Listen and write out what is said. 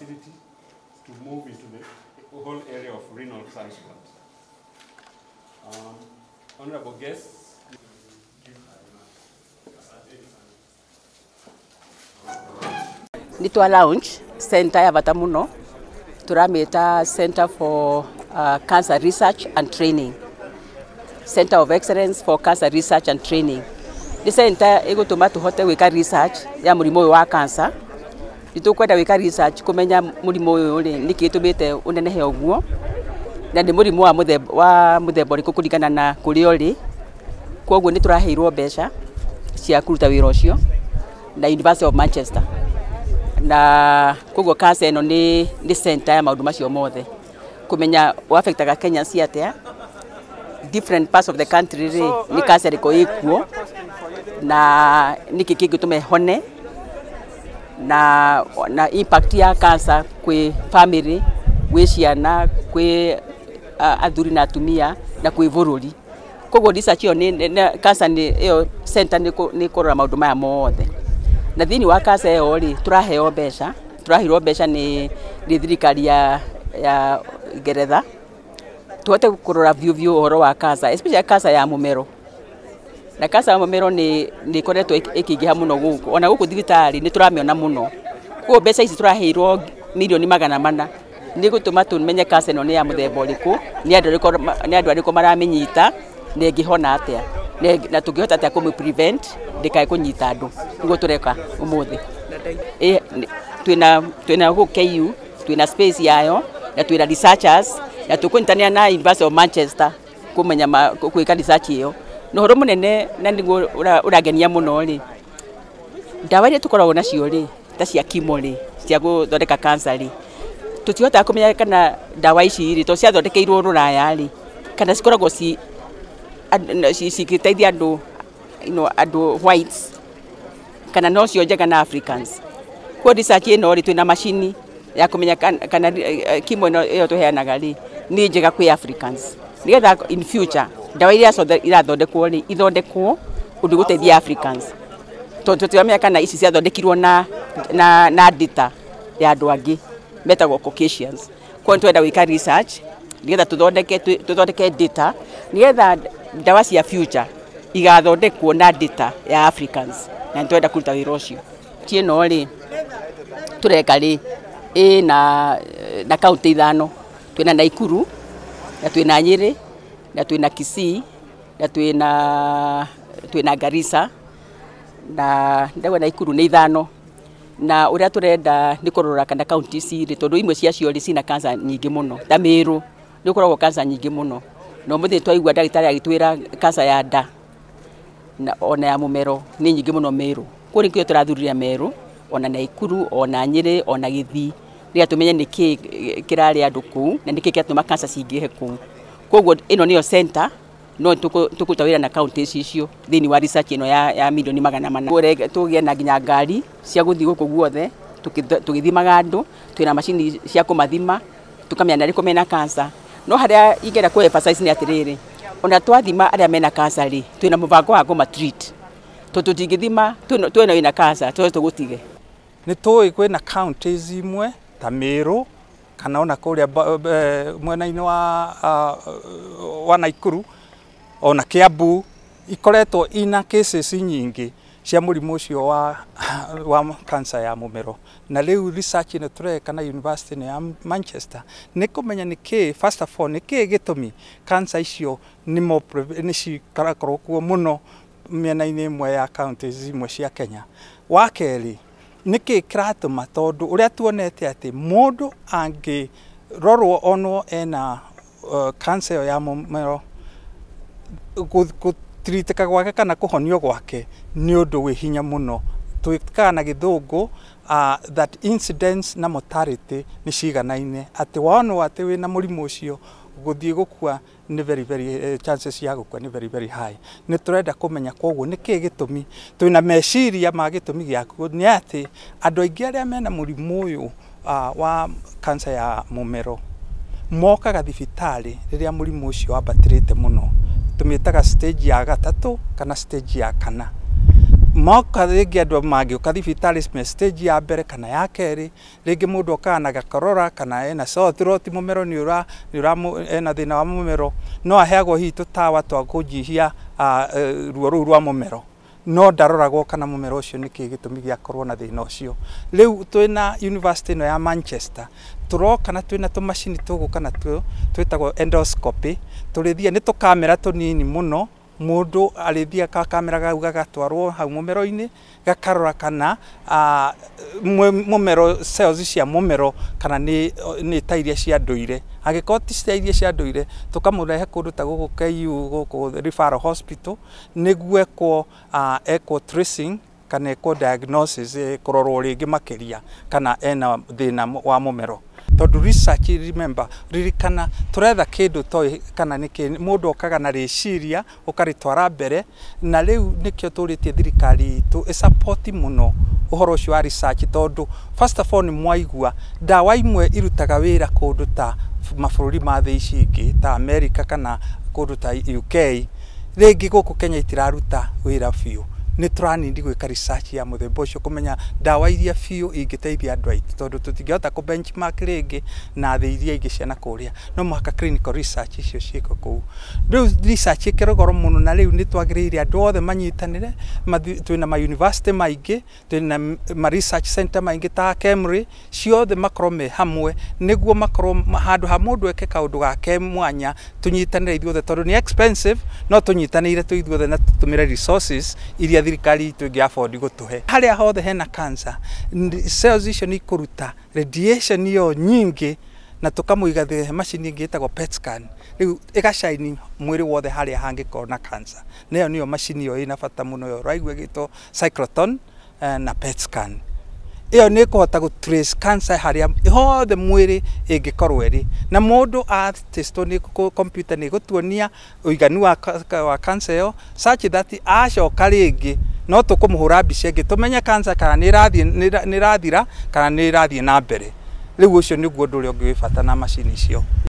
facility to move into the whole area of renal transplant. Um, honorable guests, Nitoa lounge center ya batamuno turameta center for uh, cancer research and training center of excellence for cancer research and training ni center igutuma tuhote gwika research ya murimo wa cancer nitukwenda gwika research kumenya murimu uyu ri niki tumite unenehe uguo na ni murimu wa muthemba wa muthemba uriku kuringana na kuri uri koguo ni turaheirwo mbeca cia kuruta wira ucio na University of Manchester na koguo kasa ino ni ni center ya maundu macio mothe kumenya wafektaga Kenya si ciatia different parts of the country ri ni kasa riko ikuo na niki kingi tume hone na na impact ya cancer kwĩ family gwĩ ciana kwĩ uh, athuri na atumia na kwĩ bũrũri koguo research ĩyo ni ĩyo center ni kũrora maũndũ maya mothe na thĩinĩ wa kanca ĩyo rĩ tũraheo mbeca tũrahirwo mbeca ni thirikari ya ya ngeretha tuhote kũrora vyu vyu ũhoro wa kanca especially kanca ya mũmero na kanca ya mũmero nĩ ĩkoretwo ĩkĩingĩha muno gũkũ ona gũkũ thibitarĩ nĩ tũramĩona mũno koguo mbeca ici tũraheirwo mirioni magana mana nĩ gũtũma tũmenye kanca ĩno nĩ ya ni mũthemba ũrĩkũ nĩ andũ arĩkũ maramĩnyita na ĩngĩhona atĩa na tũngĩhota atia kumu prevent ndĩkae kũnyita andũ nĩguo tũreka ũmũthĩ twĩna gũkũ KU twĩna space yayo na twĩna researchers na tũkũnyitanĩra na University of Manchester kũmenya gwĩka research ĩyo no horo munene na niguo uragenia muno ri ndawa iria tukoragwo cio ri ta cia kimo ri cia guthondeka cancer ri tutihotaga kumenya kana ndawa ici ri to ciathondekeirwo ruraya ri kana cikoragwo ci you know andũ whites kana no cio njega na africans kuo research ĩno ri twina macini ya kũmenya kana kimo eh, eh, ĩno ĩyo tũheanaga ri ni njega kwĩ africans nĩgetha in future ndawa iria irathondekwo rĩ ithondekwo ũndũ gũteithia Africans tondũ tũtiramenya na ici ciathondekirwo na na na data ya andũ angĩ metagwo Caucasians kwa nĩ twenda gwĩka research nĩgetha tũthondeke tũthondeke data nĩgetha ndawa cia future igathondekwo na data ya Africans na nĩtwenda kũruta wĩra ũcio tie no rĩ tũreka rĩ ĩ na na kaunti ithano twĩna Naikuru na twĩna Nyĩrĩ na twina Kisii na twina twina garisa na ndawa na Ikuru ni ithano na å rä ni tå kana county ici ri tondu imwe ciacio rä cina kanca nyingä må no ta mä rå nä å koragwo kanca no na må thä twaigua ndagätarä agä twä ra kanca ya nda ona ya mumero ni nyingi muno må kuri kyo rå meru ona na ikuru ona nyiri ona githi ri atumenye ni tå menye nä kä na ni kä gä kansa ma kanca koguo ino niyo center no tukuta wira na county ici icio thini wa research ino ya, ya milioni magana mana tugie na nginya ngari cia guthii guku guothe tugithimaga andu twina macini cia kumathima tukamenya na riku mena cancer no haria ingera ku emphasize ni atiriri ona twathima aria mena cancer ri twina muvango wa kuma treat to tutingithima twina wina kansa tugutige ni tuwi kwina counties imwe ta miru kana ona kuria mwena ino wa, wa Naikuru ona Kiambu ikoretwo ina cases nyingi cia mũrimũ ucio wa, wa kansa ya mumero na rĩu research ĩno tũreka na university ya Manchester nĩ kũmenya nĩ kĩĩ first of all nĩ kĩĩ gitumi kansa icio nĩ cikarakorwo kuo muno mĩena ine mwe ya counties imwe cia Kenya wa kerĩ nä kä käratåma tondå å rä a tuonete atä må ndå angä rorwo onwo ena kanca uh, ya må mero gå tiritĩka gwake kana kå honio gwake nä å ndå wä hinya må no na gĩthũngũ uh, that incidence na mortality nĩ ciganaine ati wonwo atĩ wĩna mũrimũ ũcio guthie gukua ni very very uh, chances ya gukua ni very very high ni turenda kumenya koguo ni ki gitumi twina meciria ma gitumi giaku ni ati andu aingi aria mena murimu uyu uh, ah, wa cancer ya mumero mokaga thibitarĩ riria murimu ucio wambatĩrĩte muno tumitaga stage ya gatatu kana stage ya kana moka rĩngĩ andũ mangĩũka thibitarĩ me stage ya mbere kana ya kerĩ rĩngĩ mũndũ okaga na gakorora kana ena sore throat mũmero nĩ ũra ena thĩna wa mũmero no aheagwo hihi tũtawa twa kũnyihia e, ruo rũu rwa mũmero no ndaroragwo kana mũmera ũcio nĩ kĩ gĩtũmi gĩakorwo na thĩna ũcio rĩu twĩna university ĩno ya manchester tũroka na twĩna tũmacini tũgũka natuo twĩtagwo endoscopy tũrĩthiĩ nĩ tũkamera tũnini mũno mundu arithia ka kamera uga gatwarwo ha mumero-ini gakarora kana mumero cells cia mumero kana ni ni ta iria cia ndũire angĩkorwo ti cia iria cia ndũire tũkamũrehe ta gũkũ KU gũkũ referral hospital nĩguo ekwo ekwo tracing kana ekwo diagnosis kũrorwo rĩngĩ makĩria kana ena thina wa mumero tondu research remember ririkana turetha kindu to kana niki mundu okaga na riciria ukaritwara mbere na riu nikio turitie thirikari itu support muno uhoro ucio wa research tondu first of all ni mwaigua ndawa imwe irutaga wira kundu ta mafururi ma thĩ ici ingĩ ta Amerika kana kundu ta UK rĩngĩ gũkũ Kenya itiraruta wĩra biũ nä tå ranindi gwä research ya må themba å cio iria fio ingiteithia teithia andå tondu tondå ku benchmark ringi na thä iria ingä ciana kuria no mwaka clinical research icio ciĩko kå u research ä kä rogoro na riu u nä twagä rä ire andå othe manyitanä re twä na mayunivacity maingä na ma research center maingä ta kemry ciothe makorwo me hamwe niguo guo makorwo handå ha må eke kaå ndå gake mwanya tunyitanire nyitanä re ithuothe tondå nä expensive no tunyitanire nyitanä ire tå ithuothe na tå resources iria iria thirikari itå ingä afford gå tå he harä a hothe hena kanca cells icio nä ikå radiation iyo nyingä na tukamå he macini ingä ätagwo petscan rä u ĩgacaini mwiri wothe harĩa hangĩkorwo na kanca nä ĩyo nĩyo macini ĩyo ĩna bata no yo raigwe gito cycloton eh, na scan iyo ni kuhota gu trace cancer haria hothe mwiri ingikorwo iri na mundu atestwo ni computer ni gutuonia uiganu wa, wa cancer iyo such that acoka ringi no tukumuhura mbica ingi tumenye cancer kana ni irathira kana ni irathii na mbere riu ucio niguo undu uria ungiwibata na macini icio